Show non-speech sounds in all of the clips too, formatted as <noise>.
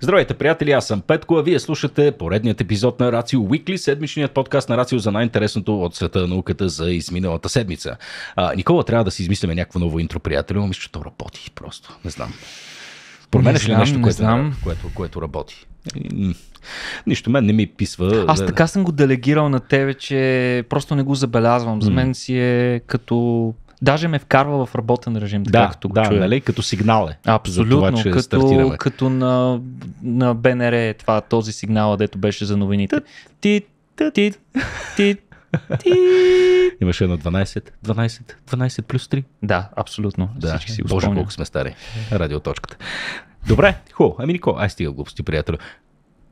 Здравейте, приятели, аз съм Петко, а вие слушате поредният епизод на Рацио Уикли, седмичният подкаст на Рацио за най-интересното от света на науката за изминалата седмица. А, Никола, трябва да си измислиме някакво ново интро, приятели, ами но мисля, че то работи просто. Не знам. Променеш ли е нещо, не което, знам. Което, което работи? Нищо, мен не ми писва. Аз така съм го делегирал на тебе, че просто не го забелязвам. За мен си е като даже ме вкарва в работен режим, така да, като го да, чуя. Нали, като сигнал е. Абсолютно, това, като, като на, на БНР е това, този сигнал, дето беше за новините. Ти, ти, ти, <laughs> ти. Имаше едно 12, 12, 12 плюс 3. Да, абсолютно. Да. Всички си го Боже, колко сме стари. Радиоточката. Добре, хубаво. Ами Нико, ай стига глупости, приятелю.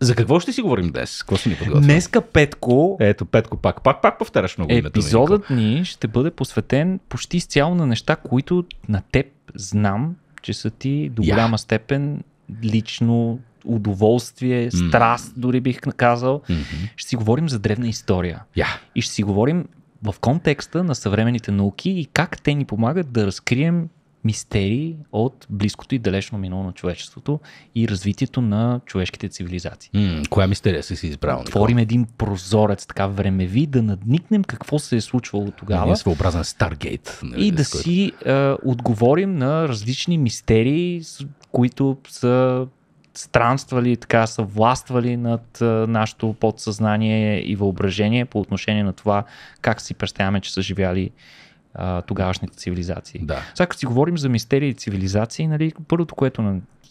За какво ще си говорим днес? Какво си ни подготвил? Днеска Петко... Ето, Петко, пак, пак, пак повтаряш много името. Епизодът ни ще бъде посветен почти изцяло на неща, които на теб знам, че са ти до голяма yeah. степен лично удоволствие, mm. страст, дори бих казал. Mm-hmm. Ще си говорим за древна история. Yeah. И ще си говорим в контекста на съвременните науки и как те ни помагат да разкрием мистерии от близкото и далечно минало на човечеството и развитието на човешките цивилизации. М, коя мистерия си си избрал? Творим един прозорец, така времеви, да надникнем какво се е случвало тогава. Един своеобразен Старгейт. Нали, и да който... си е, отговорим на различни мистерии, които са странствали, така са властвали над нашето подсъзнание и въображение по отношение на това как си представяме, че са живяли тогавашните цивилизации. Да. Сега като си говорим за мистерии и цивилизации, нали, първото, което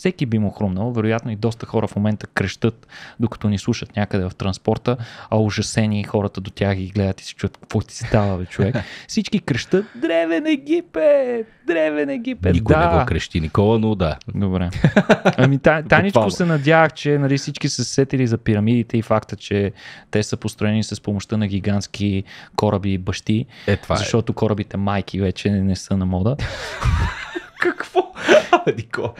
всеки би му хрумнал, вероятно и доста хора в момента крещат, докато ни слушат някъде в транспорта, а ужасени хората до тях ги гледат и си чуят какво ти става, бе, човек. <laughs> Всички крещат, древен Египет, древен Египет. Никой да. не го крещи, Никола, но да. Добре. Ами та, <laughs> таничко се надявах, че нали, всички са сетили за пирамидите и факта, че те са построени с помощта на гигантски кораби и бащи, е, това е. защото е. корабите майки вече не, не са на мода. <laughs> Какво? Нико,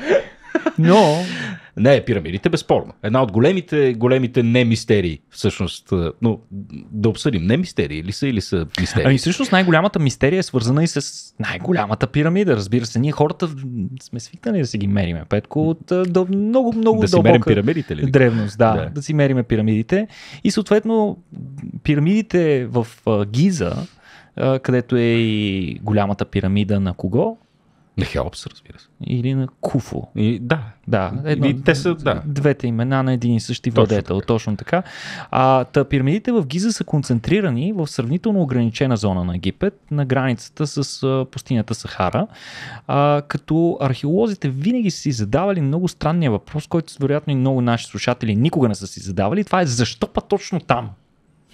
но... <laughs> Не, пирамидите безспорно. Една от големите, големите не мистерии, всъщност. Е, но да обсъдим, не мистерии ли са или са мистерии? Ами всъщност най-голямата мистерия е свързана и с най-голямата пирамида. Разбира се, ние хората сме свикнали да си ги мериме, Петко, от е, до, много, много да си мерим пирамидите ли? древност. Да, да, да си мериме пирамидите. И съответно пирамидите в е, Гиза, където е и голямата пирамида на кого? На Хелпс, разбира се. Или на Куфо. И, да. да едно, и те са, да. Двете имена на един и същи точно владетел. Така. Точно така. А, та, пирамидите в Гиза са концентрирани в сравнително ограничена зона на Египет, на границата с а, пустинята Сахара. А, като археолозите винаги са си задавали много странния въпрос, който вероятно и много наши слушатели никога не са си задавали. Това е защо па точно там?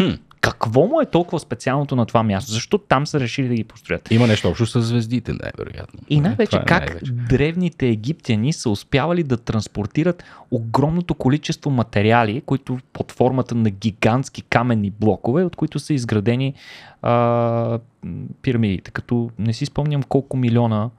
Хм. Какво му е толкова специалното на това място? Защо там са решили да ги построят? Има нещо общо с звездите, най-вероятно. И най-вече е как най-вече. древните египтяни са успявали да транспортират огромното количество материали, които под формата на гигантски каменни блокове, от които са изградени а, пирамидите. Като не си спомням колко милиона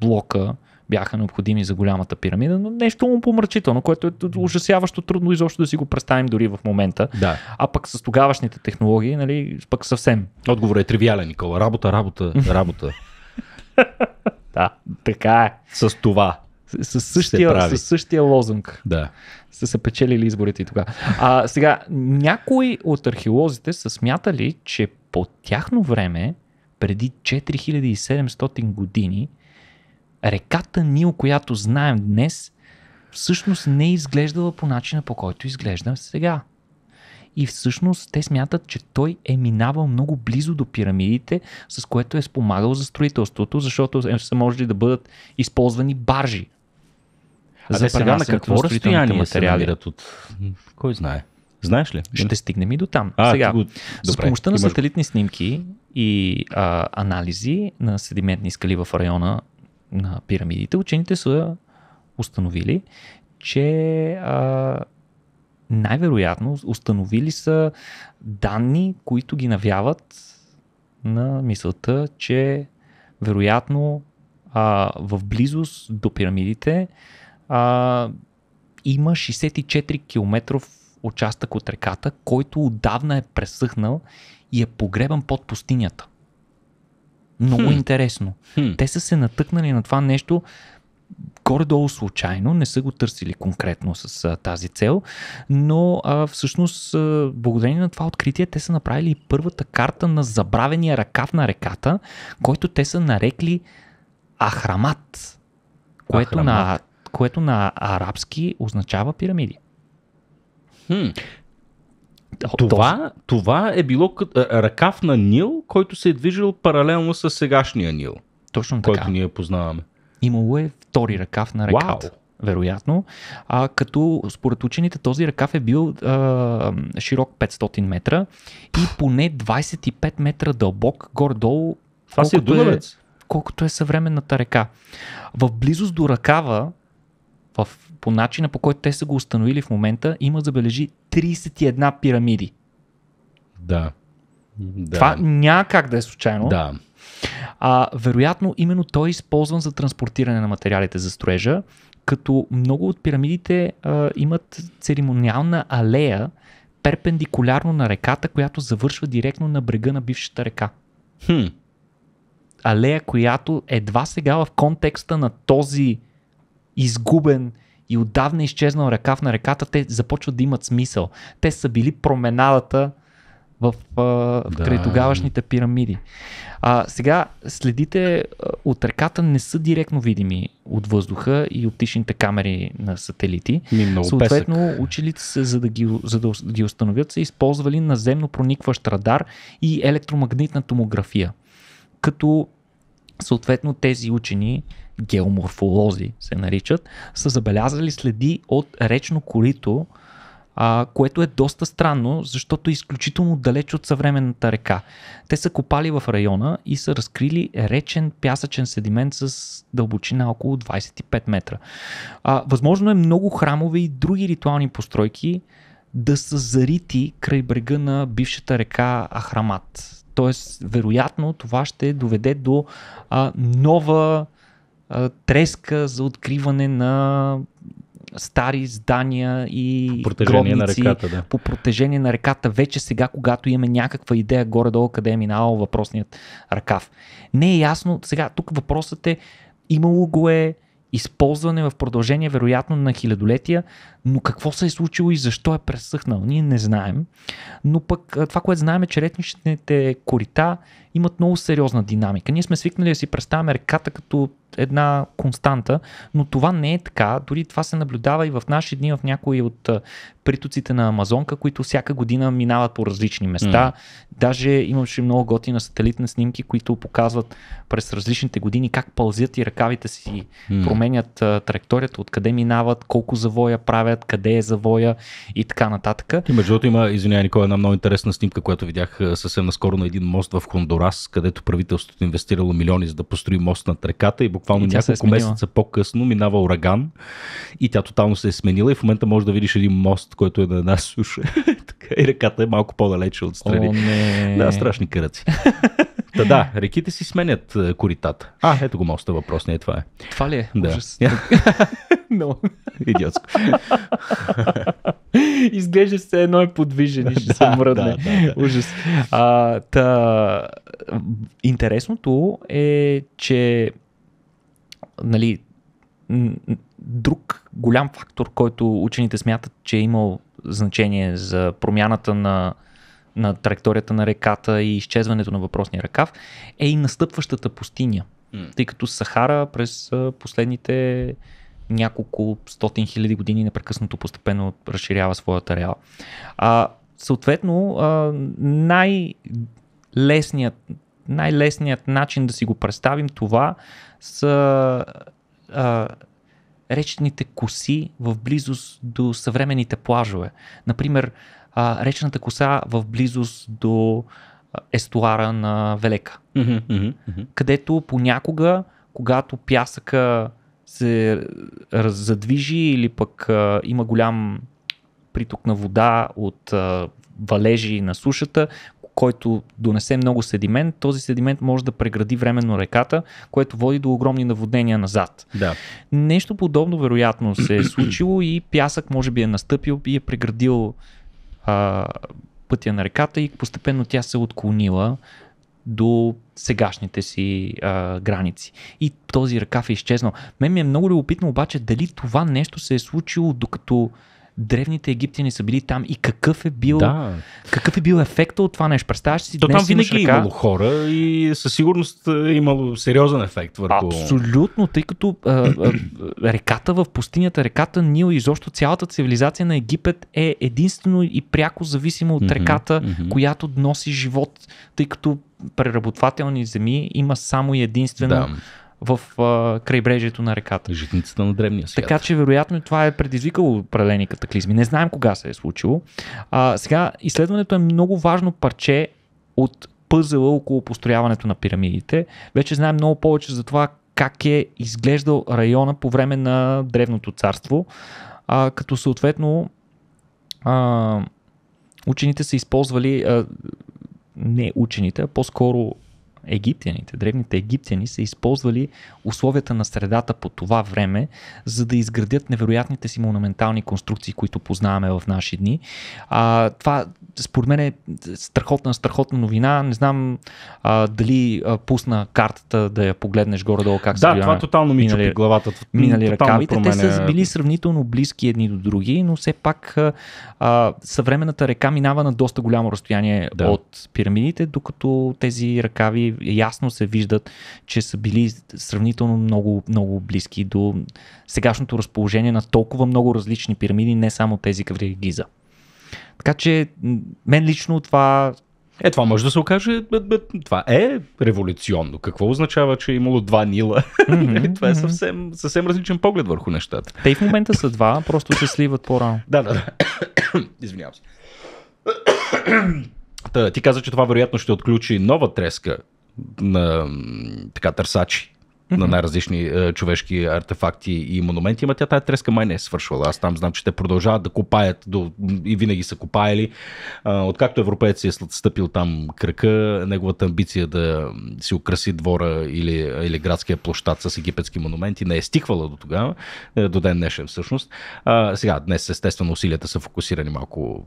блока бяха необходими за голямата пирамида, но нещо му помрачително, което е ужасяващо трудно изобщо да си го представим дори в момента. Да. А пък с тогавашните технологии, нали, пък съвсем. Отговорът е тривиален, Никола. Работа, работа, <laughs> работа. да, така е. С това. С, с, същия, с същия лозунг. Да. Са се печелили изборите и тогава. А, сега, някои от археолозите са смятали, че по тяхно време, преди 4700 години, реката Нил, която знаем днес, всъщност не е изглеждала по начина по който изглежда сега. И всъщност те смятат, че той е минавал много близо до пирамидите, с което е спомагал за строителството, защото е, са можели да бъдат използвани баржи. А за сега на какво разстояние материали? от... Кой знае? Знаеш ли? Ще стигнем и до там. А, сега, го... с помощта на сателитни снимки и а, анализи на седиментни скали в района на пирамидите, учените са установили, че а, най-вероятно установили са данни, които ги навяват на мисълта, че вероятно а, в близост до пирамидите а, има 64 км участък от реката, който отдавна е пресъхнал и е погребан под пустинята. Много хм. интересно. Хм. Те са се натъкнали на това нещо горе-долу случайно, не са го търсили конкретно с а, тази цел, но а, всъщност а, благодарение на това откритие те са направили първата карта на забравения ръкав на реката, който те са нарекли Ахрамат, което, Ахрамат. На, което на арабски означава пирамиди. Хм. Това, това е било ръкав на Нил, който се е движил паралелно с сегашния Нил. Точно който така. Който ние познаваме. Имало е втори ръкав на реката. Вау! вероятно, а, като според учените този ръкав е бил а, широк 500 метра и поне 25 метра дълбок горе-долу. Това си е Е, колкото е съвременната река. В близост до ръкава в, по начина по който те са го установили в момента, има забележи 31 пирамиди. Да. да. Това няма как да е случайно. Да. А, вероятно, именно той е използван за транспортиране на материалите за строежа, като много от пирамидите а, имат церемониална алея, перпендикулярно на реката, която завършва директно на брега на бившата река. Хм. Алея, която едва сега в контекста на този изгубен и отдавна изчезнал ръкав на реката, те започват да имат смисъл. Те са били променадата в, в да. край тогавашните пирамиди. А, сега, следите от реката не са директно видими от въздуха и оптичните камери на сателити. много Съответно, песък. училите се, за да, ги, за да ги установят, са използвали наземно проникващ радар и електромагнитна томография. Като съответно тези учени геоморфолози се наричат, са забелязали следи от речно корито, а, което е доста странно, защото е изключително далеч от съвременната река. Те са копали в района и са разкрили речен пясъчен седимент с дълбочина около 25 метра. А, възможно е много храмове и други ритуални постройки да са зарити край брега на бившата река Ахрамат. Тоест, вероятно, това ще доведе до а, нова треска за откриване на стари здания и по гробници, на реката, да. по протежение на реката, вече сега, когато имаме някаква идея горе-долу къде е минавал въпросният ръкав. Не е ясно, сега тук въпросът е, имало го е използване в продължение, вероятно, на хилядолетия, но какво се е случило и защо е пресъхнал, ние не знаем. Но пък това, което знаем е, че ретничните корита имат много сериозна динамика. Ние сме свикнали да си представяме реката като една константа, но това не е така. Дори това се наблюдава и в наши дни в някои от притоците на Амазонка, които всяка година минават по различни места. Mm. Даже имаше много готи на сателитни снимки, които показват през различните години как пълзят и ръкавите си mm. променят а, траекторията, откъде минават, колко завоя правят, къде е завоя и така нататък. И между другото има, извинявай Никола, една много интересна снимка, която видях съвсем наскоро на един мост в Хондурас, където правителството инвестирало милиони за да построи мост над реката и буквално буквално и е няколко е месеца по-късно минава ураган и тя тотално се е сменила и в момента може да видиш един мост, който е на една суша. <laughs> и реката е малко по-далече отстрани. О, не. Да, страшни кръци. <laughs> Та да, реките си сменят е, коритата. А, ето го моста въпрос, не е това е. Това ли е? Да. <laughs> Но. Идиотско. Изглежда се едно е подвижен и ще се мръдне. Да, да, да. Ужас. А, та, интересното е, че нали, друг голям фактор, който учените смятат, че е имал значение за промяната на, на траекторията на реката и изчезването на въпросния ръкав, е и настъпващата пустиня. Тъй като Сахара през последните няколко стотин хиляди години непрекъснато постепенно разширява своята реал. А, съответно, най-лесният най-лесният начин да си го представим това са а, речните коси в близост до съвременните плажове. Например, а, речната коса в близост до естуара на Велека, mm-hmm, mm-hmm. където понякога, когато пясъка се задвижи или пък а, има голям приток на вода от а, валежи на сушата, който донесе много седимент, този седимент може да прегради временно реката, което води до огромни наводнения назад. Да. Нещо подобно вероятно се е случило и пясък може би е настъпил и е преградил а, пътя на реката и постепенно тя се е отклонила до сегашните си а, граници. И този ръкав е изчезнал. Мен ми е много любопитно обаче дали това нещо се е случило докато древните египтяни са били там и какъв е бил, да. какъв е бил ефектът от това нещо. Представяш си, То днес там винаги е имало хора и със сигурност е имало сериозен ефект върху... Абсолютно, тъй като а, а, реката в пустинята, реката Нил и изобщо цялата цивилизация на Египет е единствено и пряко зависима от mm-hmm, реката, mm-hmm. която носи живот, тъй като преработвателни земи има само и единствено да в а, крайбрежието на реката. Житницата на древния свят. Така че вероятно това е предизвикало определени катаклизми. Не знаем кога се е случило. А, сега изследването е много важно парче от пъзела около построяването на пирамидите. Вече знаем много повече за това как е изглеждал района по време на Древното царство, а, като съответно а, учените са използвали, а, не учените, а по-скоро египтяните, древните египтяни са използвали условията на средата по това време, за да изградят невероятните си монументални конструкции, които познаваме в наши дни. А, това според мен е страхотна, страхотна новина. Не знам а, дали а, пусна картата да я погледнеш горе-долу как са Да, това тотално ми минали, чупи главата. Минали ръкавите. Те са били сравнително близки едни до други, но все пак а, съвременната река минава на доста голямо разстояние да. от пирамидите, докато тези ръкави ясно се виждат, че са били сравнително много, много близки до сегашното разположение на толкова много различни пирамиди, не само тези в Гиза. Така че, мен лично това е, това може да се окаже, това е революционно. Какво означава, че е имало два Нила? Mm-hmm. <laughs> това е съвсем, съвсем различен поглед върху нещата. Те и в момента са два, просто се сливат по-рано. да, да, да. <coughs> Извинявам се. <coughs> Та, ти каза, че това вероятно ще отключи нова треска на така търсачи на най-различни е, човешки артефакти и монументи, ама тя тая треска май не е свършвала. Аз там знам, че те продължават да копаят до... и винаги са копаяли. Е, откакто европеец е стъпил там кръка, неговата амбиция да си украси двора или, или градския площад с египетски монументи не е стиквала до тогава, е, до ден днешен всъщност. Е, сега, днес естествено усилията са фокусирани малко,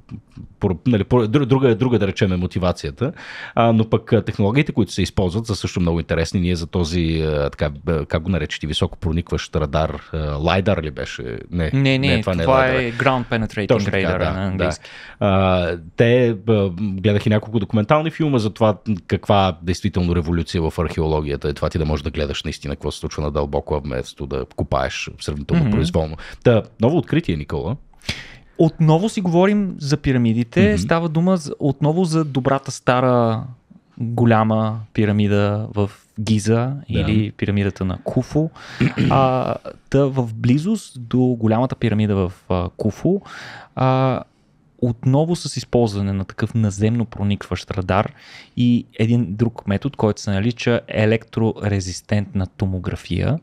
по, нали, по, друга, друга да речем е мотивацията, а, но пък технологиите, които се използват са също много интересни. Ние за този така как, го наречете, високо проникващ радар, лайдар ли беше? Не, не, не, не това, това не е, е Ground Penetrating Radar да, на английски. Да. те гледах и няколко документални филма за това каква действително революция в археологията е това ти да можеш да гледаш наистина какво се случва надълбоко, вместо да купаеш сравнително mm-hmm. произволно. Та, ново откритие, Никола. Отново си говорим за пирамидите. Mm-hmm. Става дума отново за добрата стара голяма пирамида в Гиза да. или пирамидата на Куфу. А, та в близост до голямата пирамида в а, а, отново с използване на такъв наземно проникващ радар и един друг метод, който се нарича електрорезистентна томография,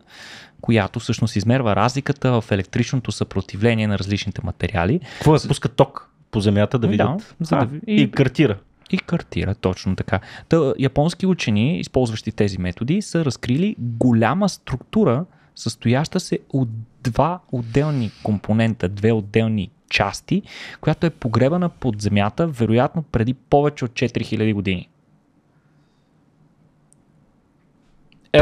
която всъщност измерва разликата в електричното съпротивление на различните материали. Какво е? Пуска ток по земята да видят. Да, за да... А, и... и картира. И картира, точно така. Та, японски учени, използващи тези методи, са разкрили голяма структура, състояща се от два отделни компонента, две отделни части, която е погребана под земята, вероятно преди повече от 4000 години.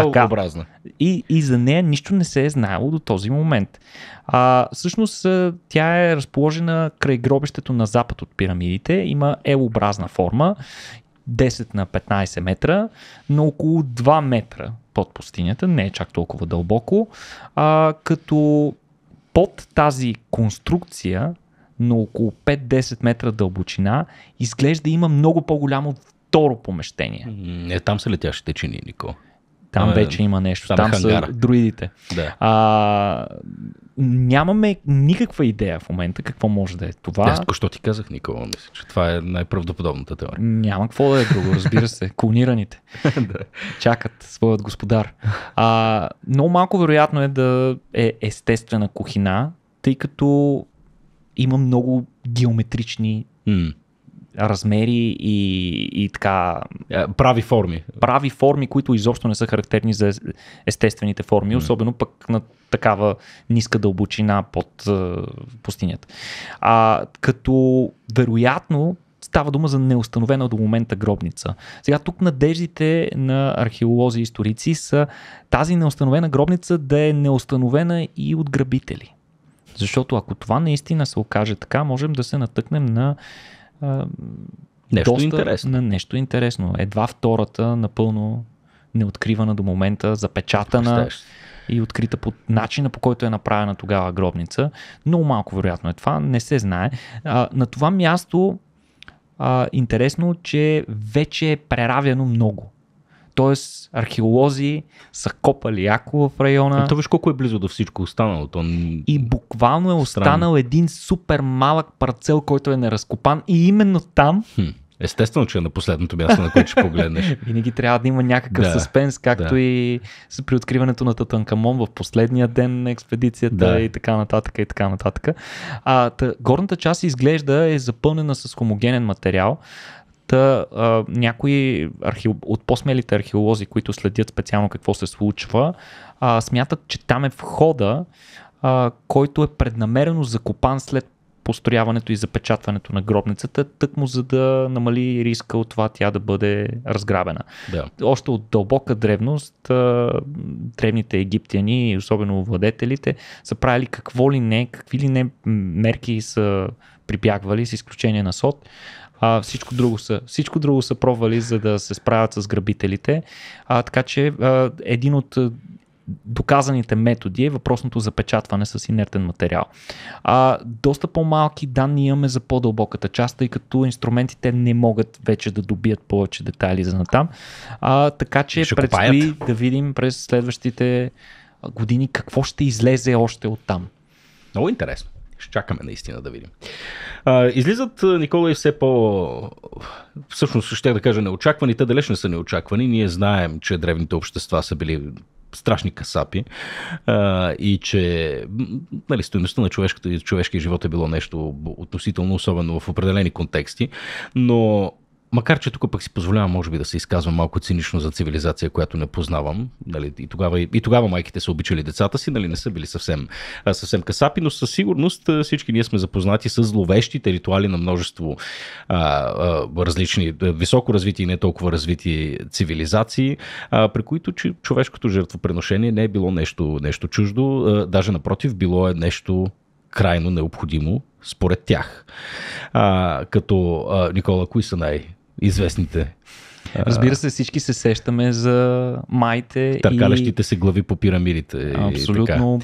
Елгообразна. И, и за нея нищо не се е знаело до този момент. А, всъщност тя е разположена край гробището на запад от пирамидите. Има елобразна форма 10 на 15 метра, но около 2 метра под пустинята, не е чак толкова дълбоко, а, като под тази конструкция на около 5-10 метра дълбочина изглежда има много по-голямо второ помещение. Не, там са летящите чини, Нико. Там, там е, вече има нещо. Там, е там са друидите. Да. А, нямаме никаква идея в момента какво може да е това. Аз що ти казах, Никола, мисля, че това е най-правдоподобната теория. Няма какво да е друго, разбира се. <laughs> Клонираните да. чакат своят господар. А, много малко вероятно е да е естествена кухина, тъй като има много геометрични mm размери и, и така. Е, прави форми. Прави форми, които изобщо не са характерни за естествените форми, mm. особено пък на такава ниска дълбочина под а, е, пустинята. А, като вероятно Става дума за неустановена до момента гробница. Сега тук надеждите на археолози и историци са тази неустановена гробница да е неустановена и от грабители. Защото ако това наистина се окаже така, можем да се натъкнем на а, нещо доста, интересно. на нещо интересно. Едва втората напълно неоткривана до момента, запечатана и открита по начина по който е направена тогава гробница. Много малко вероятно е това, не се знае. А, на това място а, интересно, че вече е преравяно много. Тоест, археолози са копали яко в района. Ами Това виж колко е близо до всичко останало. То... И буквално е останал един супер малък парцел, който е неразкопан. И именно там хм. Естествено, че е на последното място, на което ще погледнеш. <laughs> Винаги трябва да има някакъв да, съспенс, както да. и с при откриването на Татанкамон в последния ден на експедицията да. и така нататък и така нататък. А, тъ, горната част изглежда е запълнена с хомогенен материал. Та, а, някои архе... от по-смелите археолози, които следят специално какво се случва, а, смятат, че там е входа, а, който е преднамерено закопан след построяването и запечатването на гробницата, тъкмо за да намали риска от това тя да бъде разграбена. Да. Още от дълбока древност древните египтяни, особено владетелите, са правили какво ли не, какви ли не мерки са прибягвали, с изключение на СОД, а, всичко, друго са, всичко друго са провали, за да се справят с грабителите. А, така че а, един от доказаните методи е въпросното запечатване с инертен материал. А, доста по-малки данни имаме за по-дълбоката част, тъй като инструментите не могат вече да добият повече детайли за натам. А, така че ще предстои купаят. да видим през следващите години какво ще излезе още от там. Много интересно. Ще чакаме наистина да видим. А, излизат Никола и все по... Всъщност ще да кажа неочаквани. Те далеч не са неочаквани. Ние знаем, че древните общества са били страшни касапи а, и че нали, стоеността на човешката и човешкия живот е било нещо относително особено в определени контексти, но Макар, че тук пък си позволявам, може би, да се изказвам малко цинично за цивилизация, която не познавам. Нали, и, тогава, и тогава майките са обичали децата си, нали, не са били съвсем, съвсем касапи, но със сигурност всички ние сме запознати с зловещите ритуали на множество а, а, различни, високо развити и не толкова развити цивилизации, а, при които че човешкото жертвоприношение не е било нещо, нещо чуждо, а, даже напротив, било е нещо крайно необходимо според тях. А, като а, Никола, кои са най-известните Разбира се, всички се сещаме за майте. Търкалещите и... се глави по пирамидите. Абсолютно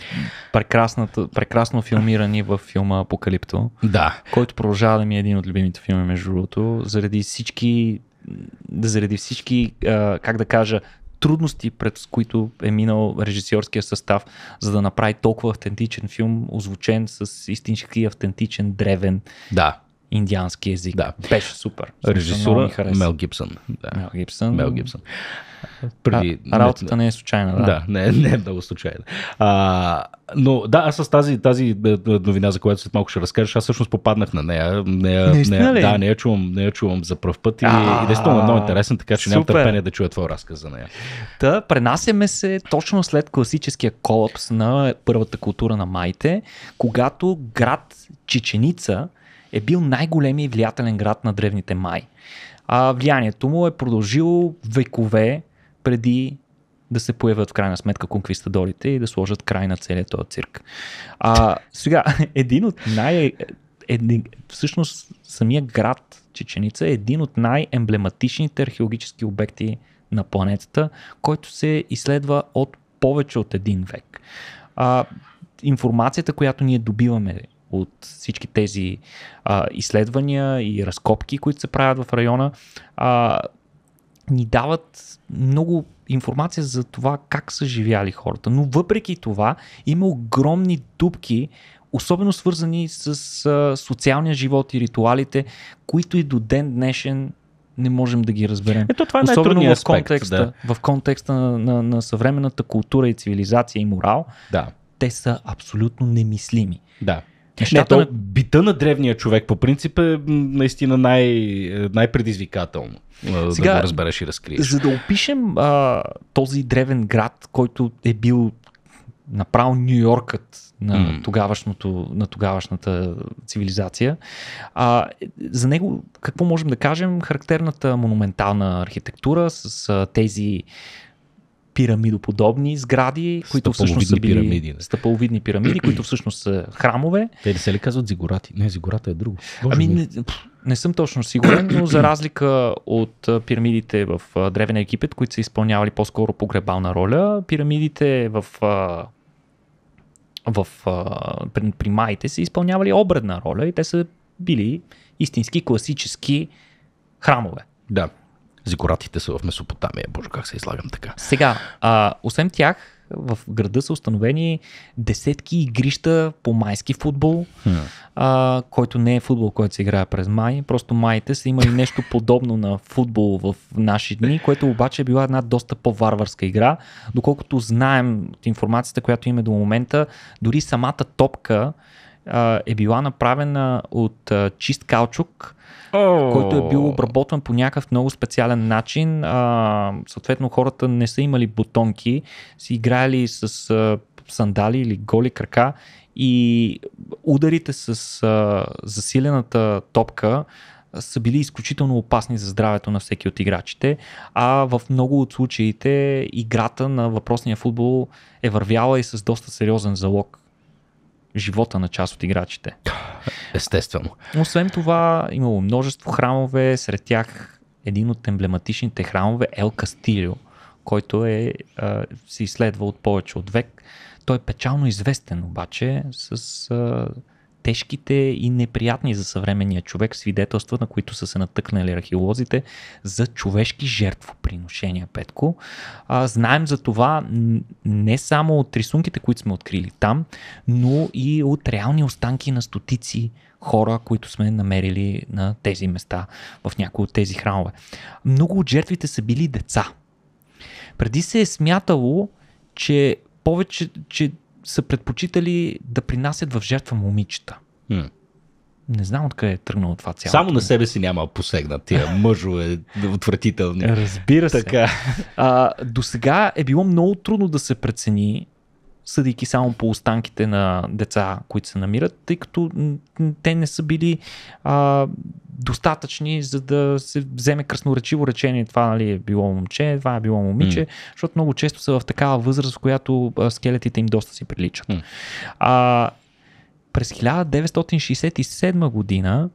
прекрасно филмирани в филма Апокалипто. Да. Който продължава да ми е един от любимите филми, между другото, заради всички заради всички, как да кажа, трудности, пред които е минал режисьорския състав, за да направи толкова автентичен филм, озвучен с истински автентичен, древен да индиански език. Да. Беше супер. Режисура Мел Гибсън. Да. Мел Гибсън. Мел Гибсън. Преди... А, работата не е случайна, да. Да, не, не е много случайна. А, но да, аз с тази, тази е, е, новина, за която след малко ще разкажеш, аз всъщност попаднах на нея. нея, нея ли? Да, не я, чувам, не я чувам за пръв път и, и действително е много интересен, така че нямам търпение да чуя твой разказ за нея. Та, пренасяме се точно след класическия колапс на първата култура на майте, когато град чеченица е бил най-големият влиятелен град на древните май. А влиянието му е продължило векове преди да се появят в крайна сметка конквистадорите и да сложат край на целият този цирк. А, сега, <laughs> един от най... Един, всъщност самия град Чеченица е един от най-емблематичните археологически обекти на планетата, който се изследва от повече от един век. А, информацията, която ние добиваме от всички тези а, изследвания и разкопки, които се правят в района, а, ни дават много информация за това как са живяли хората. Но въпреки това има огромни дупки, особено свързани с а, социалния живот и ритуалите, които и до ден днешен не можем да ги разберем. Ето това е Особено в контекста, да. в контекста на, на, на съвременната култура и цивилизация и морал, да. те са абсолютно немислими. Да не, то... на бита на древния човек по принцип е наистина най- е, най-предизвикателно. Сега, да го разбереш и разкриеш. За да опишем а, този древен град, който е бил направо Нью Йоркът на, mm. тогавашното, на тогавашната цивилизация. А, за него какво можем да кажем? Характерната монументална архитектура с а, тези пирамидоподобни сгради, които всъщност са били пирамиди, не. стъпаловидни пирамиди, <clears throat> които всъщност са храмове. Те не се ли казват Зигурати. Не, Зигурата е друго. Боже ами, не, не съм точно сигурен, но за разлика от пирамидите в Древен Египет, които са изпълнявали по-скоро погребална роля, пирамидите в в, при, при маите са изпълнявали обредна роля и те са били истински класически храмове. Да. Зикоратите са в Месопотамия. Боже, как се излагам така. Сега, а, освен тях, в града са установени десетки игрища по майски футбол, hmm. а, който не е футбол, който се играе през май. Просто майите са имали нещо <laughs> подобно на футбол в наши дни, което обаче е била една доста по-варварска игра. Доколкото знаем от информацията, която имаме до момента, дори самата топка а, е била направена от а, чист каучук, oh. който е бил обработван по някакъв много специален начин. А, съответно, хората не са имали бутонки, си играли с а, сандали или голи крака и ударите с а, засилената топка са били изключително опасни за здравето на всеки от играчите, а в много от случаите играта на въпросния футбол е вървяла и с доста сериозен залог живота на част от играчите. <laughs> Естествено. Освен това, имало множество храмове, сред тях един от емблематичните храмове Ел Кастилио, който е, се изследва от повече от век. Той е печално известен обаче с тежките и неприятни за съвременния човек свидетелства, на които са се натъкнали археолозите за човешки жертвоприношения, Петко. А, знаем за това не само от рисунките, които сме открили там, но и от реални останки на стотици хора, които сме намерили на тези места, в някои от тези храмове. Много от жертвите са били деца. Преди се е смятало, че повече, че са предпочитали да принасят в жертва момичета. Хм. Не знам откъде е тръгнало това цялото. Само на себе си няма посегнат тия мъжове отвратителни. Разбира се. Така. А, до сега е било много трудно да се прецени, съдейки само по останките на деца, които се намират, тъй като те не са били а, достатъчни, за да се вземе красноречиво речение това нали, е било момче, това е било момиче, mm. защото много често са в такава възраст, в която скелетите им доста си приличат. Mm. А, през 1967 година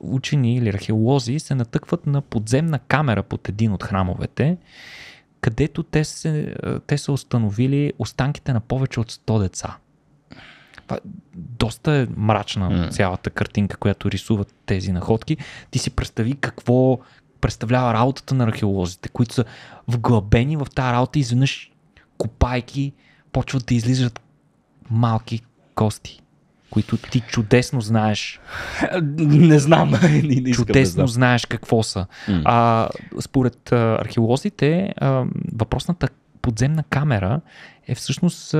учени или археолози се натъкват на подземна камера под един от храмовете, където те, се, те са установили останките на повече от 100 деца доста е мрачна mm. цялата картинка, която рисуват тези находки. Ти си представи какво представлява работата на археолозите, които са вглъбени в тази работа и изведнъж копайки почват да излизат малки кости които ти чудесно знаеш. <laughs> Не знам. <laughs> не, не искам чудесно да знаеш какво са. Mm. А, според а, археолозите, а, въпросната подземна камера е всъщност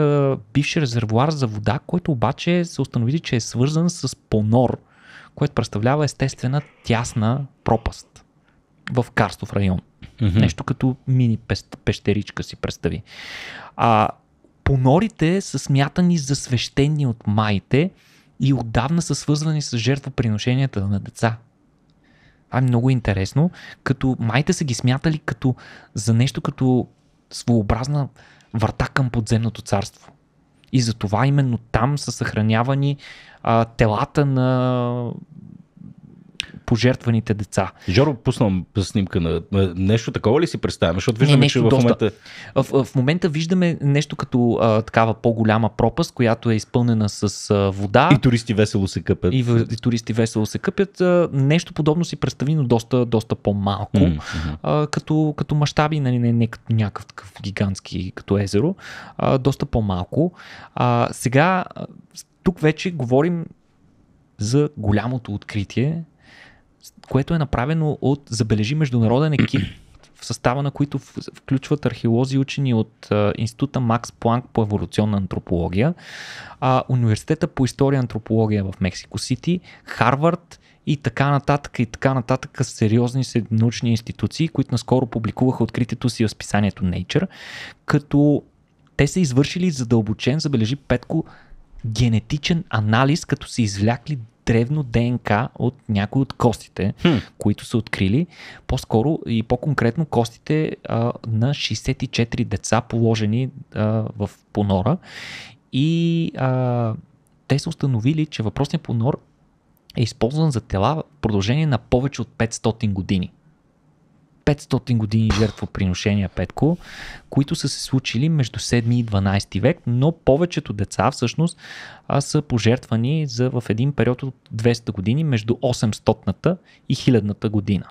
бивши резервуар за вода, който обаче се установили, че е свързан с понор, което представлява естествена тясна пропаст в Карстов район. Mm-hmm. Нещо като мини пещеричка си представи. А, понорите са смятани за свещени от майте и отдавна са свързвани с жертвоприношенията на деца. Това е много интересно, като майте са ги смятали като за нещо като своеобразна врата към подземното царство. И затова именно там са съхранявани а, телата на пожертваните деца. Жоро, пуснам снимка на нещо такова ли си представяме? Защото виждаме, не, че в момента... В, в момента виждаме нещо като а, такава по-голяма пропаст, която е изпълнена с а, вода. И туристи весело се къпят. И, и туристи весело се къпят. А, нещо подобно си представи, но доста, доста по-малко. Mm-hmm. А, като, като мащаби, нали, не, не като някакъв такъв гигантски като езеро. А, доста по-малко. А, сега тук вече говорим за голямото откритие, което е направено от, забележи, международен екип, <clears throat> в състава на които включват археолози и учени от Института Макс Планк по еволюционна антропология, а, Университета по история и антропология в Мексико Сити, Харвард и така нататък, и така нататък, сериозни научни институции, които наскоро публикуваха откритието си в списанието Nature, като те са извършили задълбочен, забележи Петко, генетичен анализ, като са извлякли древно ДНК от някои от костите, хм. които са открили. По-скоро и по-конкретно костите а, на 64 деца, положени а, в понора. И а, те са установили, че въпросният понор е използван за тела в продължение на повече от 500 години. 500 години жертвоприношения, Петко, които са се случили между 7 и 12 век, но повечето деца всъщност са пожертвани за, в един период от 200 години между 800-та и 1000-та година.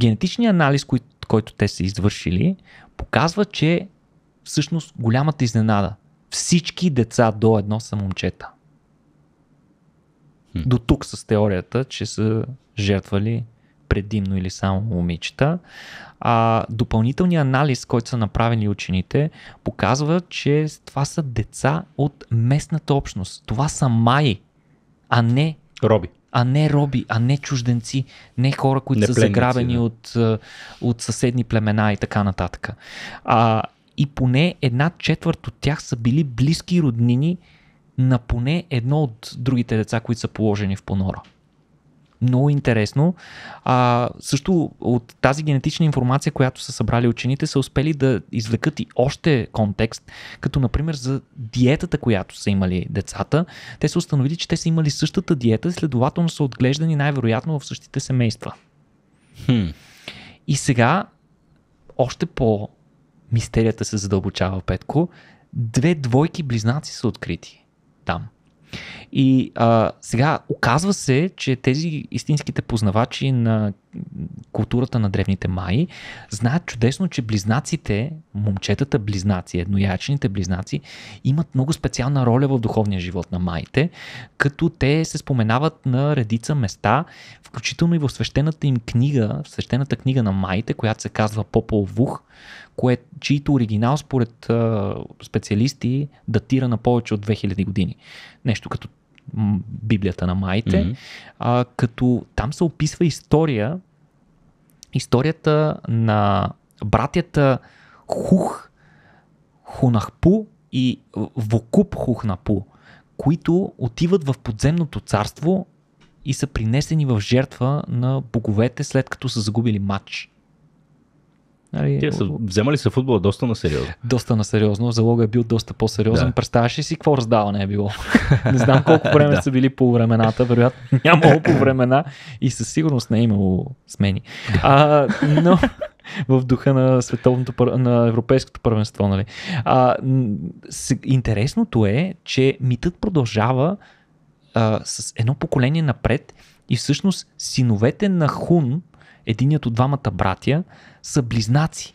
Генетичният анализ, който, който те са извършили, показва, че всъщност голямата изненада всички деца до едно са момчета. Хм. До тук с теорията, че са жертвали предимно или само момичета. А, допълнителният анализ, който са направили учените, показва, че това са деца от местната общност. Това са маи, а не роби. А не роби, а не чужденци, не хора, които не са пленници, заграбени да. от, от съседни племена и така нататък. А, и поне една четвърт от тях са били близки роднини на поне едно от другите деца, които са положени в понора. Много интересно. А, също от тази генетична информация, която са събрали учените, са успели да извлекат и още контекст, като например за диетата, която са имали децата. Те са установили, че те са имали същата диета, следователно са отглеждани най-вероятно в същите семейства. Хм. И сега още по мистерията се задълбочава, Петко. Две двойки близнаци са открити там. И а, сега оказва се, че тези истинските познавачи на културата на древните маи, знаят чудесно, че близнаците, момчетата близнаци, едноячените близнаци, имат много специална роля в духовния живот на маите, като те се споменават на редица места, включително и в свещената им книга, в свещената книга на маите, която се казва Попол Вух, кое, чието оригинал според а, специалисти датира на повече от 2000 години. Нещо като Библията на майите, mm-hmm. а, като там се описва история историята на братята Хух, Хунахпу и Вокуп Хухнапу, които отиват в подземното царство и са принесени в жертва на боговете след като са загубили матч. Нали, Те са, вземали са футбола доста на сериозно. Доста на сериозно. Залога е бил доста по-сериозен. Да. Представяш ли си какво раздаване е било? <laughs> не знам колко време да. са били по времената. Вероятно нямало по времена и със сигурност не е имало смени. А, но <laughs> в духа на световното, на европейското първенство. Нали. А, интересното е, че митът продължава а, с едно поколение напред и всъщност синовете на Хун, единият от двамата братя са близнаци.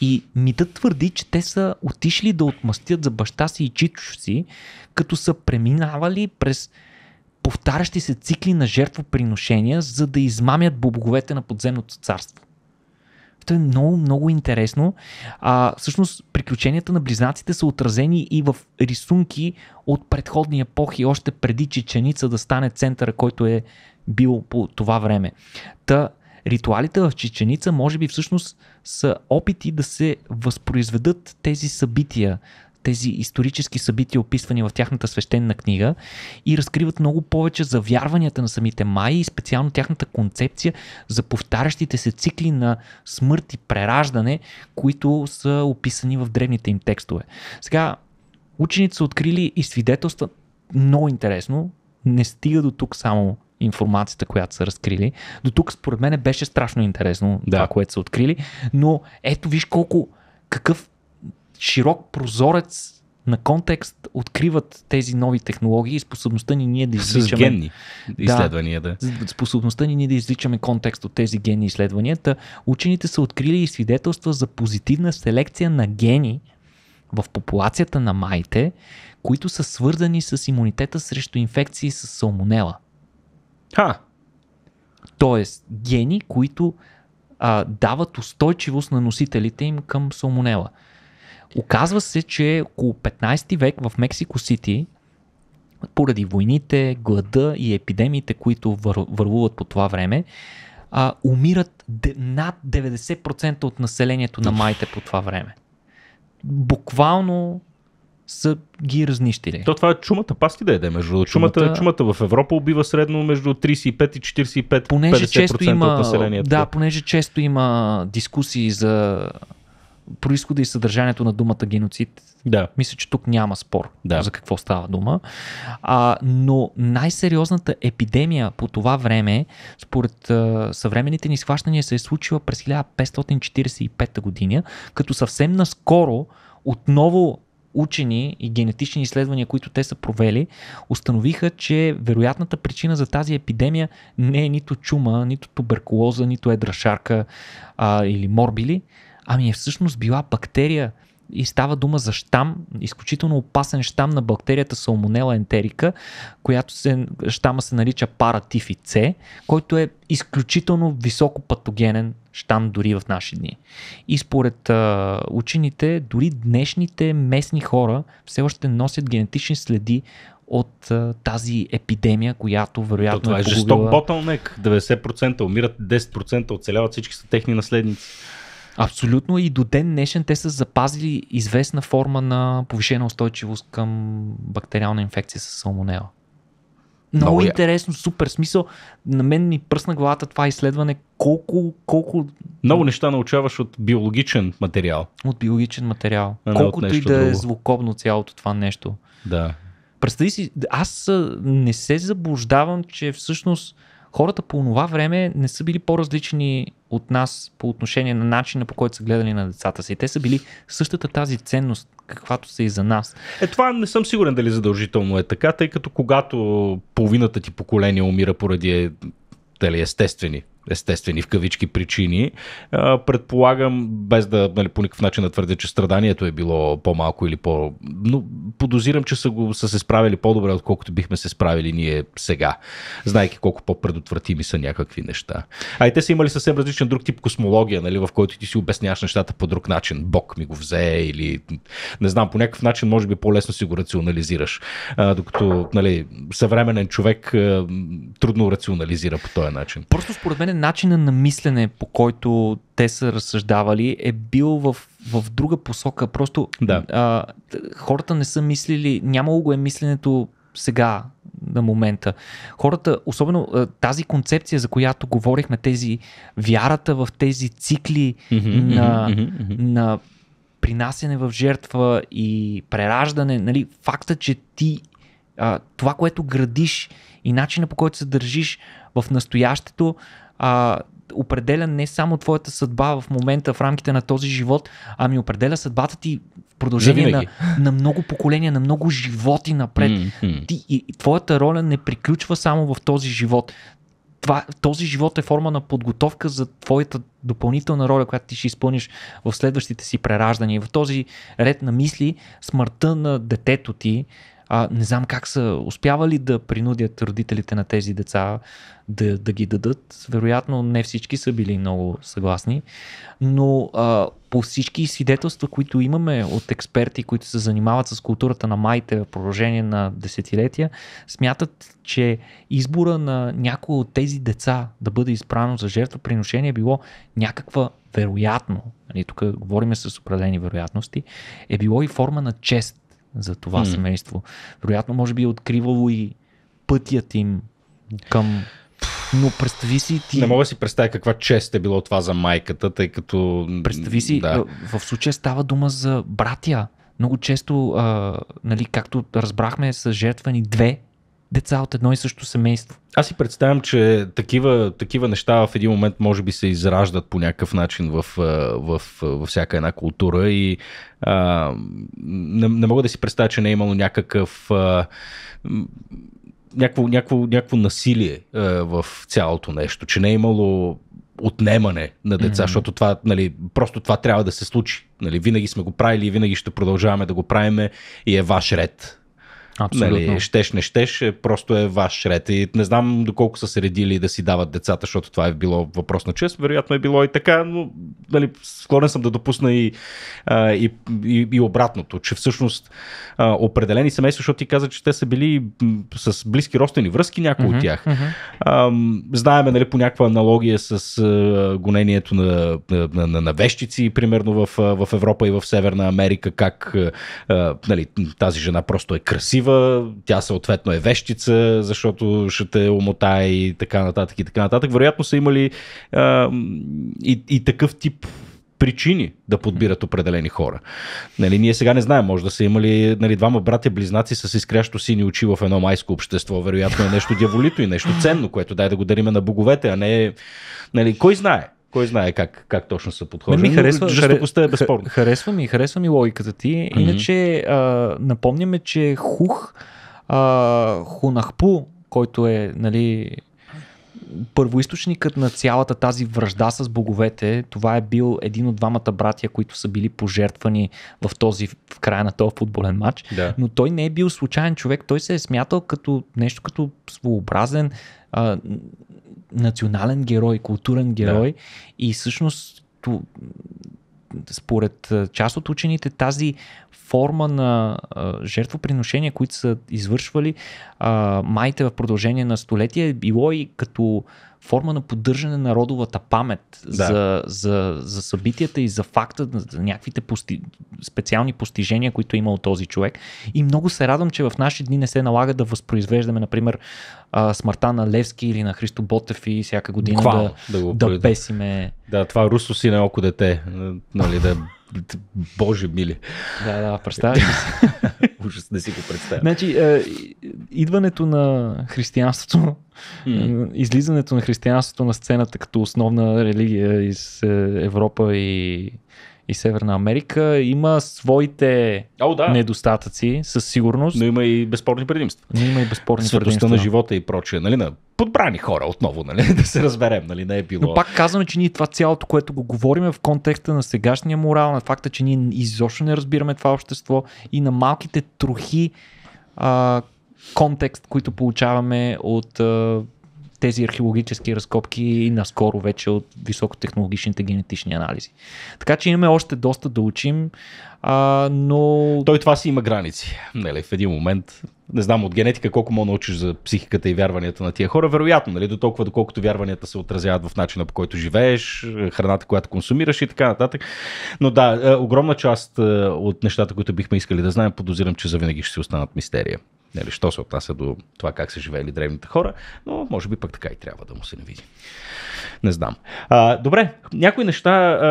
И митът твърди, че те са отишли да отмъстят за баща си и чичо си, като са преминавали през повтарящи се цикли на жертвоприношения, за да измамят боговете на подземното царство. Това е много, много интересно. А, всъщност, приключенията на близнаците са отразени и в рисунки от предходни епохи, още преди Чеченица да стане центъра, който е бил по това време. Та ритуалите в Чеченица може би всъщност са опити да се възпроизведат тези събития, тези исторически събития, описвани в тяхната свещена книга и разкриват много повече за вярванията на самите майи и специално тяхната концепция за повтарящите се цикли на смърт и прераждане, които са описани в древните им текстове. Сега, учените са открили и свидетелства много интересно, не стига до тук само информацията, която са разкрили. До тук според мен беше страшно интересно да. това, което са открили, но ето виж колко, какъв широк прозорец на контекст откриват тези нови технологии и способността ни ние да извличаме... С генни изследвания, да. Способността ни ние да извличаме контекст от тези генни изследванията. учените са открили и свидетелства за позитивна селекция на гени в популацията на майте, които са свързани с имунитета срещу инфекции с салмонела. Ха! Тоест гени, които а, дават устойчивост на носителите им към салмонела. Оказва се, че около 15 век в Мексико Сити, поради войните, глада и епидемиите, които вър, върлуват по това време, а, умират над 90% от населението на майте по това време буквално са ги разнищили. То това е чумата, паски да еде. между чумата, чумата, чумата в Европа убива средно между 35 и 45, понеже 50% често има, от населението. Да, понеже често има дискусии за происхода и съдържанието на думата геноцид. Да. Мисля, че тук няма спор да. за какво става дума. А, но най-сериозната епидемия по това време, според а, съвременните ни схващания, се е случила през 1545 година, като съвсем наскоро отново учени и генетични изследвания, които те са провели, установиха, че вероятната причина за тази епидемия не е нито чума, нито туберкулоза, нито едрашарка а, или морбили, ами е всъщност била бактерия и става дума за щам, изключително опасен щам на бактерията Салмонела ентерика, която се, щама се нарича паратифи С, който е изключително високо патогенен щам дори в наши дни. И според а, учените, дори днешните местни хора все още носят генетични следи от а, тази епидемия, която вероятно. То, това е, е жесток ботълнек. 90% умират, 10% оцеляват, всички са техни наследници. Абсолютно и до ден днешен те са запазили известна форма на повишена устойчивост към бактериална инфекция с салмонела. Много, Много интересно, супер смисъл. На мен ми пръсна главата това изследване. Колко, колко... Много неща научаваш от биологичен материал. От биологичен материал. А Колкото и да е друго. е злокобно цялото това нещо. Да. Представи си, аз не се заблуждавам, че всъщност хората по това време не са били по-различни от нас по отношение на начина по който са гледали на децата си. Те са били същата тази ценност, каквато са и за нас. Е, това не съм сигурен дали задължително е така, тъй като когато половината ти поколение умира поради е, дали естествени естествени в кавички причини. Предполагам, без да нали, по никакъв начин да твърдя, че страданието е било по-малко или по... Но подозирам, че са, го, са се справили по-добре, отколкото бихме се справили ние сега, знайки колко по-предотвратими са някакви неща. А и те са имали съвсем различен друг тип космология, нали, в който ти си обясняваш нещата по друг начин. Бог ми го взе или не знам, по някакъв начин може би по-лесно си го рационализираш. А, докато нали, съвременен човек трудно рационализира по този начин. Просто според мен е начина на мислене, по който те са разсъждавали, е бил в, в друга посока. Просто да. а, хората не са мислили, нямало го е мисленето сега, на момента. Хората, особено тази концепция, за която говорихме, тези вярата в тези цикли mm-hmm, на, mm-hmm. на принасяне в жертва и прераждане, нали, факта, че ти а, това, което градиш и начина по който се държиш в настоящето, а, определя не само твоята съдба в момента, в рамките на този живот, ами определя съдбата ти в продължение на, на много поколения, на много животи напред. Mm-hmm. Ти, и, и твоята роля не приключва само в този живот. Това, този живот е форма на подготовка за твоята допълнителна роля, която ти ще изпълниш в следващите си прераждания. в този ред на мисли, смъртта на детето ти, а, не знам как са успявали да принудят родителите на тези деца да, да ги дадат. Вероятно не всички са били много съгласни, но а, по всички свидетелства, които имаме от експерти, които се занимават с културата на майте в продължение на десетилетия, смятат, че избора на някои от тези деца да бъде изправено за жертвоприношение е било някаква вероятно, нали, тук говорим с определени вероятности, е било и форма на чест за това mm. семейство. Вероятно, може би е откривало и пътят им към но представи си ти... Не мога да си представя каква чест е било това за майката, тъй като... Представи си, да. в случая става дума за братя. Много често, а, нали, както разбрахме, са жертвани две деца от едно и също семейство. Аз си представям, че такива, такива неща в един момент може би се израждат по някакъв начин в, в, в всяка една култура и а, не, не мога да си представя, че не е имало някакъв а, някакво, някакво, някакво насилие а, в цялото нещо, че не е имало отнемане на деца, mm-hmm. защото това, нали, просто това трябва да се случи. Нали, винаги сме го правили и винаги ще продължаваме да го правиме и е ваш ред. Абсолютно. Нали, щеш, не щеш, е, просто е ваш ред. И не знам доколко са се редили да си дават децата, защото това е било въпрос на чест. Вероятно е било и така, но нали, склонен съм да допусна и, а, и, и, и обратното, че всъщност а, определени семейства, защото ти каза, че те са били с близки родствени връзки, някои mm-hmm, от тях. Mm-hmm. А, знаеме нали, по някаква аналогия с а, гонението на, на, на, на вещици, примерно в, в Европа и в Северна Америка, как а, нали, тази жена просто е красива отива, тя съответно е вещица, защото ще те омота и така нататък и така нататък. Вероятно са имали а, и, и такъв тип причини да подбират определени хора. Нали, ние сега не знаем, може да са имали нали, двама братя близнаци с изкрящо сини очи в едно майско общество. Вероятно е нещо дяволито и нещо ценно, което дай да го дариме на боговете, а не... Нали, кой знае? Кой знае как, как точно са подхождали. Ми, ми харесва, жестокостта е безспорна. Харесва ми, харесва ми логиката ти. Mm-hmm. Иначе а, напомняме, че Хух, а, Хунахпу, който е нали, първоисточникът на цялата тази връжда с боговете, това е бил един от двамата братия, които са били пожертвани в този в края на този футболен матч. Да. Но той не е бил случайен човек, той се е смятал като нещо като своеобразен а, национален герой, културен герой да. и всъщност според част от учените тази форма на а, жертвоприношения, които са извършвали а, майте в продължение на столетия, е било и като форма на поддържане на родовата памет да. за, за, за събитията и за факта, за някаквите пости, специални постижения, които е имал този човек. И много се радвам, че в наши дни не се налага да възпроизвеждаме, например, а, смъртта на Левски или на Христо Ботев и всяка година Буква, да, да, да песиме. Да, това русо си на око дете, нали, да Боже мили. Да, да, представяш си. <laughs> Ужас, не си го представя. Значи, е, идването на християнството, mm. излизането на християнството на сцената като основна религия из е, Европа и и Северна Америка има своите О, да. недостатъци, със сигурност. Но има и безспорни предимства. Но има и безспорни Светостта предимства. на живота и прочее, нали? На подбрани хора отново, нали? <laughs> да се разберем, нали? Не е било. Но пак казваме, че ние това цялото, което го говорим е в контекста на сегашния морал, на факта, че ние изобщо не разбираме това общество и на малките трохи а, контекст, които получаваме от а, тези археологически разкопки и наскоро вече от високотехнологичните генетични анализи. Така че имаме още доста да учим, а, но... Той това си има граници. Нали, в един момент не знам от генетика колко мога научиш за психиката и вярванията на тия хора. Вероятно, нали, до толкова доколкото вярванията се отразяват в начина по който живееш, храната, която консумираш и така нататък. Но да, е, огромна част е, от нещата, които бихме искали да знаем, подозирам, че завинаги ще си останат мистерия. Нали, що се отнася до това как са живеели древните хора, но може би пък така и трябва да му се не види. Не знам. А, добре, някои неща, а,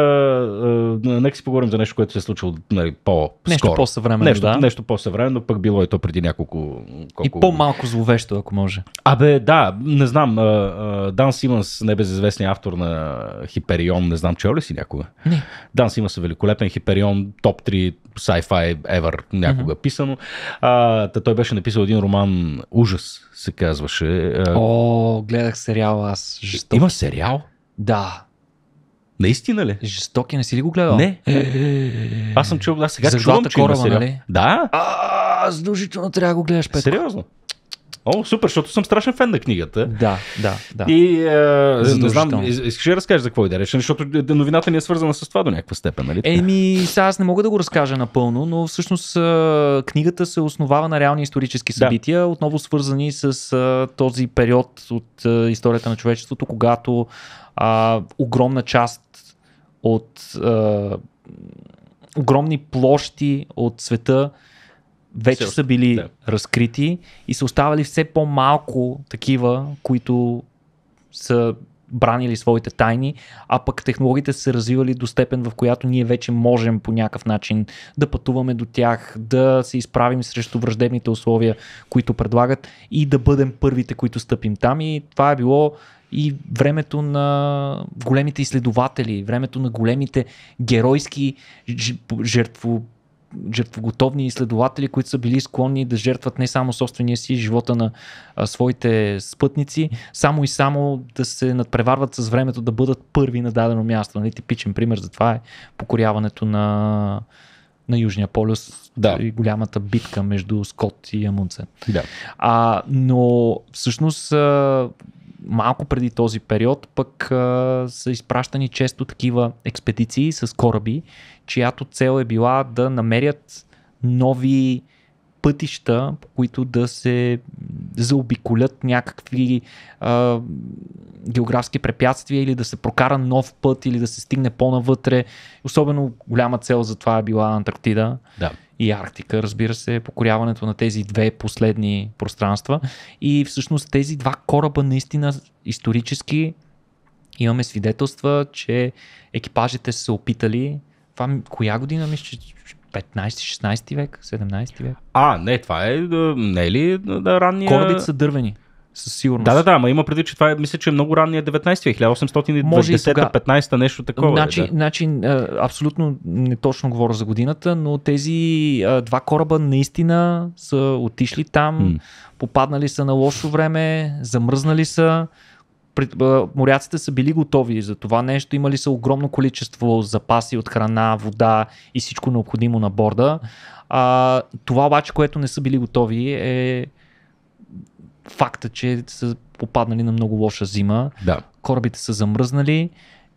а, нека си поговорим за нещо, което се е случило нали, по-скоро. Нещо по-съвременно, нещо, да. Нещо по-съвременно, пък било и е то преди няколко... Колко... И по-малко зловещо, ако може. Абе, да, не знам. А, Дан Симънс, небезизвестният автор на Хиперион, не знам, чел ли си някога? Не. Дан Симънс е великолепен Хиперион, топ 3 sci-fi ever някога mm-hmm. писано. А, той беше написал написал един роман Ужас, се казваше. О, гледах сериал аз. Жесток. Има сериал? Да. Наистина ли? Жестоки, е, не си ли го гледал? Не. Е, е, аз съм чувал, аз сега чувам, че има сериал. Нали? Да. А, задължително трябва да го гледаш, Петко. Сериозно? О, супер, защото съм страшен фен на книгата. Да, да, да. И е, не знам, искаш ли разкажеш за какво е да решен, защото е, е, новината ни е свързана с това до някаква степен, нали? Еми, сега аз не мога да го разкажа напълно, но всъщност е, книгата се основава на реални исторически събития, да. отново свързани с този период от историята на човечеството, когато а, огромна част от а, огромни площи от света вече са били да. разкрити и са оставали все по-малко такива, които са бранили своите тайни, а пък технологиите са се развивали до степен, в която ние вече можем по някакъв начин да пътуваме до тях, да се изправим срещу враждебните условия, които предлагат и да бъдем първите, които стъпим там. И това е било и времето на големите изследователи, времето на големите геройски жертво жертвоготовни изследователи, които са били склонни да жертват не само собствения си живота на а, своите спътници, само и само да се надпреварват с времето да бъдат първи на дадено място. Нали? Типичен пример за това е покоряването на, на Южния полюс да. и голямата битка между Скот и Амунцен. Да. А, но всъщност а, малко преди този период пък а, са изпращани често такива експедиции с кораби, чиято цел е била да намерят нови пътища, по които да се заобиколят някакви а, географски препятствия или да се прокара нов път или да се стигне по-навътре. Особено голяма цел за това е била Антарктида. Да и Арктика, разбира се, покоряването на тези две последни пространства. И всъщност тези два кораба наистина исторически имаме свидетелства, че екипажите са опитали. Това коя година мисля, 15-16 век, 17 век? А, не, това е, не е ли да, ранния... Корабите са дървени със сигурност. Да, да, да, ма има преди, че това е, мисля, че е много ранния 19 1810-15 нещо такова. Значи, да. значи, значи абсолютно не точно говоря за годината, но тези два кораба наистина са отишли там, м-м. попаднали са на лошо време, замръзнали са моряците са били готови за това нещо, имали са огромно количество запаси от храна, вода и всичко необходимо на борда. А, това обаче, което не са били готови е факта, че са попаднали на много лоша зима. Да. Корабите са замръзнали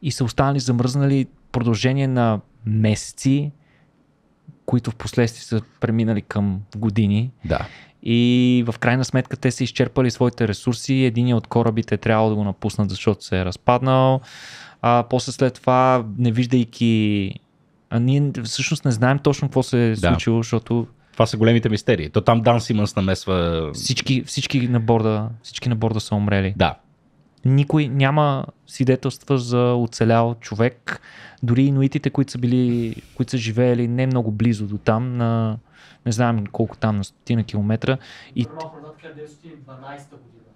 и са останали замръзнали продължение на месеци, които в последствие са преминали към години. Да. И в крайна сметка те са изчерпали своите ресурси. Един от корабите е трябва да го напуснат, защото се е разпаднал. А после след това, не виждайки. А ние всъщност не знаем точно какво се е да. случило, защото това са големите мистерии. То там Дан Симънс намесва... Всички, всички, на борда, всички на борда са умрели. Да. Никой няма свидетелства за оцелял човек. Дори инуитите, които са били, които са живеели не много близо до там, на не знам колко там, на стотина километра. И...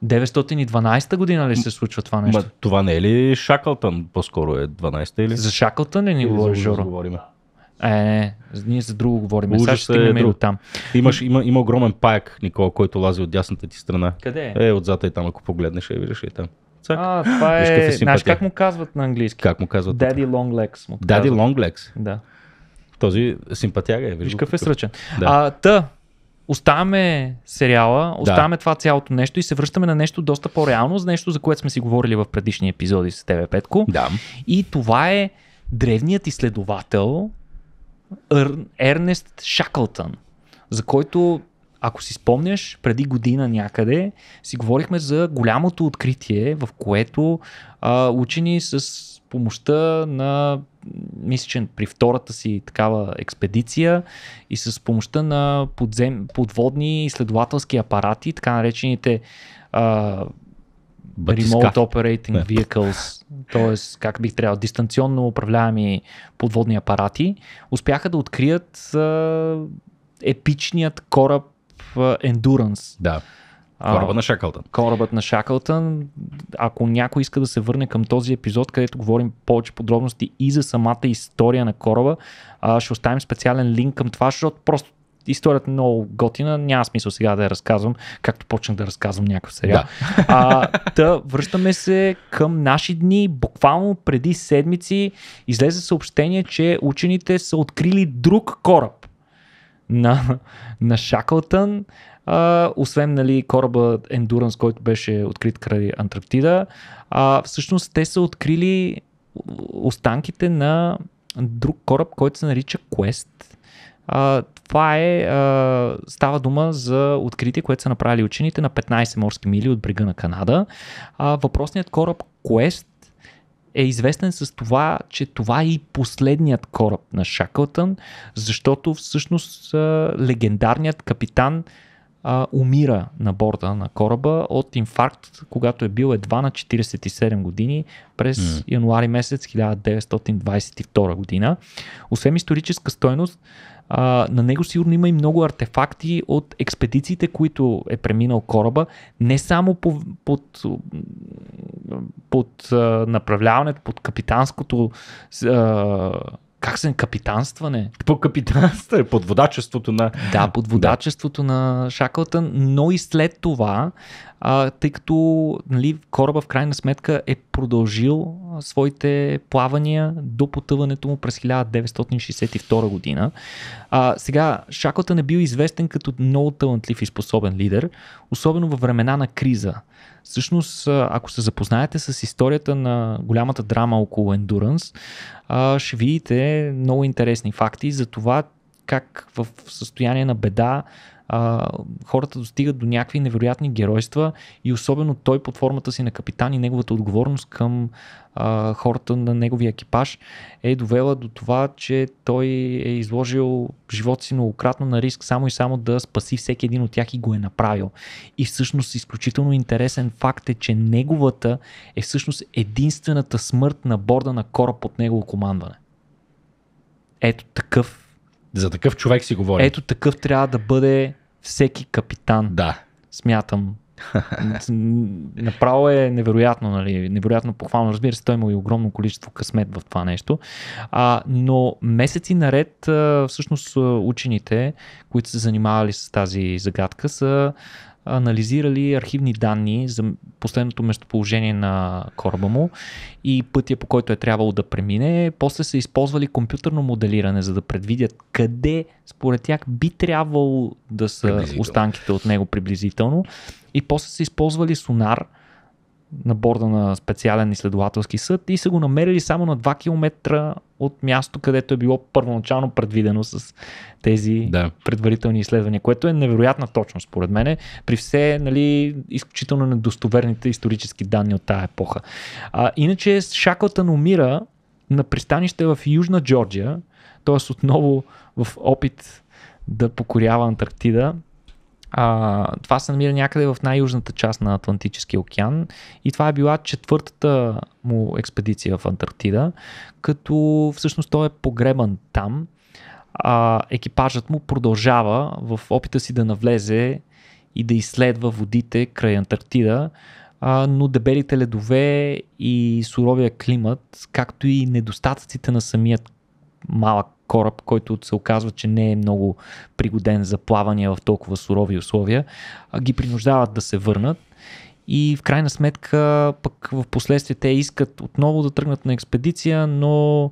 912 година ли се случва това нещо? Ма, това не е ли Шакълтън по-скоро е 12 или? За Шакълтън ли ни говори, Жоро? Да. Е, не, ние за друго говорим. Ужас Сега ще е друг. до там. Имаш, има, има огромен паяк, Никола, който лази от дясната ти страна. Къде е? е отзад е там, ако погледнеш, е, виждаш е там. Цак. А, това е... е знаеш как му казват на английски? Как му казват? Daddy Long Legs му Daddy Long Legs? Да. Този симпатяга е. Виж, какъв е сръчен. Да. А, та, оставаме сериала, оставаме да. това цялото нещо и се връщаме на нещо доста по-реално, за нещо, за което сме си говорили в предишни епизоди с тебе, Петко. Да. И това е древният изследовател, Ернест Шакълтън, за който ако си спомняш, преди година някъде си говорихме за голямото откритие, в което а, учени с помощта на, мисля, че при втората си такава експедиция и с помощта на подзем, подводни изследователски апарати, така наречените а, Remote Operating yeah. Vehicles, т.е. как бих трябвало, дистанционно управляеми подводни апарати, успяха да открият а, епичният кораб а, Endurance. Да. Кораба на Шакълтън. Корабът на Шакълтън. Ако някой иска да се върне към този епизод, където говорим повече подробности и за самата история на кораба, а, ще оставим специален линк към това, защото просто историята е много готина, няма смисъл сега да я разказвам, както почнах да разказвам някакъв сериал. Да. А, та, връщаме се към наши дни. Буквално преди седмици излезе съобщение, че учените са открили друг кораб на, на Шакълтън. А, освен нали, кораба Endurance, който беше открит край Антарктида, а, всъщност те са открили останките на друг кораб, който се нарича Quest. А, това е, а, става дума за откритие, което са направили учените на 15 морски мили от брега на Канада. А, въпросният кораб Quest е известен с това, че това е и последният кораб на Шакълтън, защото всъщност легендарният капитан а, умира на борда на кораба от инфаркт, когато е бил едва на 47 години през mm. януари месец 1922 година. Освен историческа стойност, а, на него сигурно има и много артефакти от експедициите, които е преминал кораба, не само по, под, под а, направляването, под капитанското а, как се капитанстване? По е, под водачеството на... Да, под водачеството да. на Шакълтън, но и след това а, тъй като нали, кораба в крайна сметка е продължил своите плавания до потъването му през 1962 година. А, сега, Шаклата не бил известен като много талантлив и способен лидер, особено във времена на криза. Всъщност, ако се запознаете с историята на голямата драма около Endurance, а, ще видите много интересни факти за това как в състояние на беда а, хората достигат до някакви невероятни геройства и особено той под формата си на капитан и неговата отговорност към а, хората на неговия екипаж е довела до това, че той е изложил живота си многократно на риск само и само да спаси всеки един от тях и го е направил. И всъщност изключително интересен факт е, че неговата е всъщност единствената смърт на борда на кораб под негово командване. Ето такъв за такъв човек си говори. Ето такъв трябва да бъде всеки капитан. Да. Смятам. <laughs> Направо е невероятно, нали? Невероятно похвално. Разбира се, той има и огромно количество късмет в това нещо. А, но месеци наред, всъщност, учените, които се занимавали с тази загадка, са анализирали архивни данни за последното местоположение на кораба му и пътя по който е трябвало да премине. После са използвали компютърно моделиране, за да предвидят къде според тях би трябвало да са останките от него приблизително. И после са използвали сонар, на борда на специален изследователски съд и са го намерили само на 2 км от място, където е било първоначално предвидено с тези да. предварителни изследвания, което е невероятна точност, според мен, при все нали, изключително недостоверните исторически данни от тая епоха. А, иначе Шаклтън умира на пристанище в Южна Джорджия, т.е. отново в опит да покорява Антарктида а, това се намира някъде в най-южната част на Атлантическия океан и това е била четвъртата му експедиция в Антарктида, като всъщност той е погребан там. А, екипажът му продължава в опита си да навлезе и да изследва водите край Антарктида, а, но дебелите ледове и суровия климат, както и недостатъците на самият малък кораб, който се оказва, че не е много пригоден за плавания в толкова сурови условия, ги принуждават да се върнат. И в крайна сметка, пък в последствие те искат отново да тръгнат на експедиция, но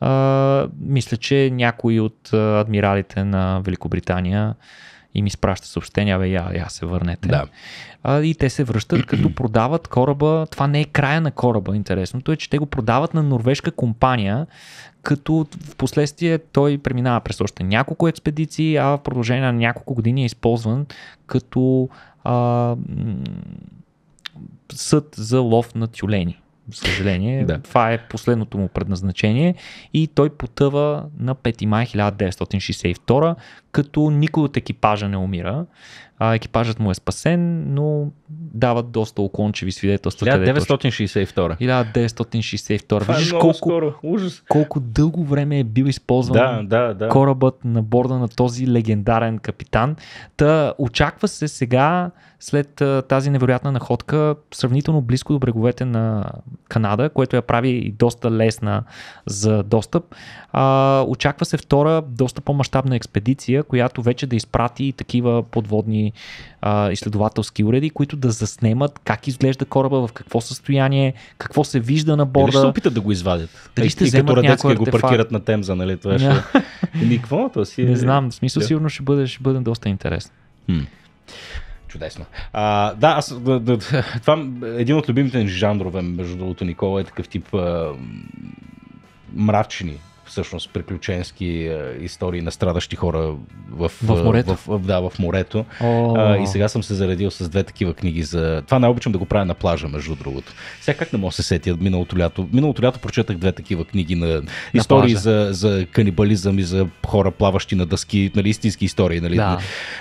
а, мисля, че някои от адмиралите на Великобритания и ми спраща съобщения, бе, я, я се върнете. Да. А, и те се връщат, <clears throat> като продават кораба. Това не е края на кораба. Интересното е, че те го продават на норвежка компания, като в последствие той преминава през още няколко експедиции, а в продължение на няколко години е използван като а, съд за лов на тюлени съжаление. да. Това е последното му предназначение и той потъва на 5 май 1962, като никой от екипажа не умира а, екипажът му е спасен, но дават доста окончеви свидетелства. 1962. 1962. Виждаш е, е колко, Ужас. колко дълго време е бил използван да, да, да. корабът на борда на този легендарен капитан. Та очаква се сега, след тази невероятна находка, сравнително близко до бреговете на Канада, което я прави и доста лесна за достъп. А, очаква се втора, доста по-масштабна експедиция, която вече да изпрати такива подводни а, изследователски уреди, които да заснемат как изглежда кораба, в какво състояние, какво се вижда на борда. Дали ще се опитат да го извадят. Дали е, ще и, вземат като някой го паркират на Темза, нали? Това ще... Никво, ами, то си... Не е- знам, в смисъл сигурно ще бъде, ще бъде доста интересно. Чудесно. А, да, аз, да, да, това е един от любимите жанрове, между другото, Никола е такъв тип а, мравчени всъщност приключенски е, истории на страдащи хора в, в морето. В, да, в морето. А, и сега съм се заредил с две такива книги за... Това най-обичам да го правя на плажа, между другото. Сега как не мога да се сетя миналото лято? Миналото лято прочетах две такива книги на, на истории за, за канибализъм и за хора плаващи на дъски, нали, истински истории, нали? Да.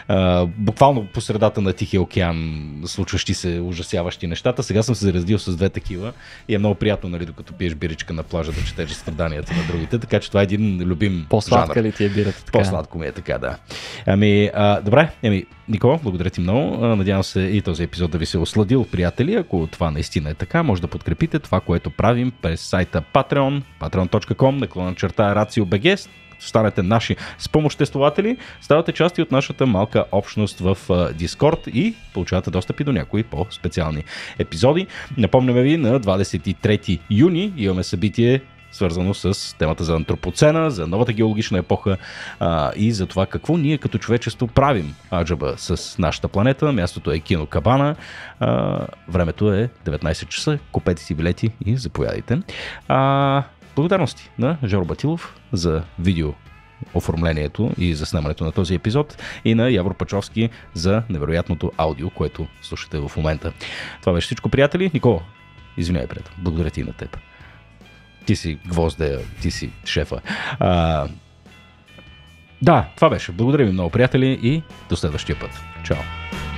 А, буквално по средата на Тихия океан случващи се ужасяващи нещата. Сега съм се заредил с две такива и е много приятно, нали, докато пиеш биричка на плажа да четеш страданията на другите. Така че това е един любим По-сладка жанр. ли ти е бирата? Така? По-сладко ми е така, да. Ами, а, добре, ами, Никола, благодаря ти много. Надявам се и този епизод да ви се е осладил, приятели. Ако това наистина е така, може да подкрепите това, което правим през сайта Patreon, patreon.com, наклона черта RACIO.BG, станете наши спомоществователи, ставате части от нашата малка общност в Дискорд и получавате достъп и до някои по-специални епизоди. Напомняме ви, на 23 юни имаме събитие свързано с темата за антропоцена, за новата геологична епоха а, и за това какво ние като човечество правим аджаба с нашата планета. Мястото е Кино Кабана. А, времето е 19 часа. Купете си билети и заповядайте. А, благодарности на Жоро Батилов за видео оформлението и заснемането на този епизод и на Явор Пачовски за невероятното аудио, което слушате в момента. Това беше всичко, приятели. Никола, извинявай, приятел. Благодаря ти и на теб. Ти си гвоздея, ти си шефа. А, да, това беше. Благодаря ви много, приятели, и до следващия път. Чао!